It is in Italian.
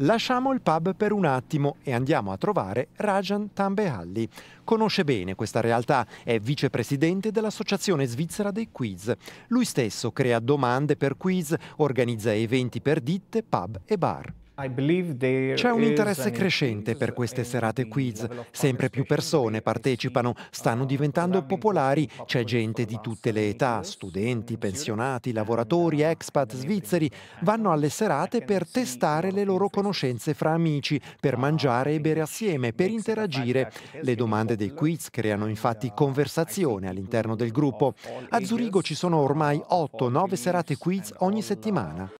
Lasciamo il pub per un attimo e andiamo a trovare Rajan Tambehalli. Conosce bene questa realtà, è vicepresidente dell'Associazione Svizzera dei Quiz. Lui stesso crea domande per quiz, organizza eventi per ditte, pub e bar. C'è un interesse crescente per queste serate quiz, sempre più persone partecipano, stanno diventando popolari, c'è gente di tutte le età, studenti, pensionati, lavoratori, expat, svizzeri, vanno alle serate per testare le loro conoscenze fra amici, per ah, mangiare e bere assieme, per interagire. Le domande dei quiz creano infatti uh, conversazione all'interno del gruppo. A Zurigo ci sono ormai 8-9 serate quiz ogni uh, settimana.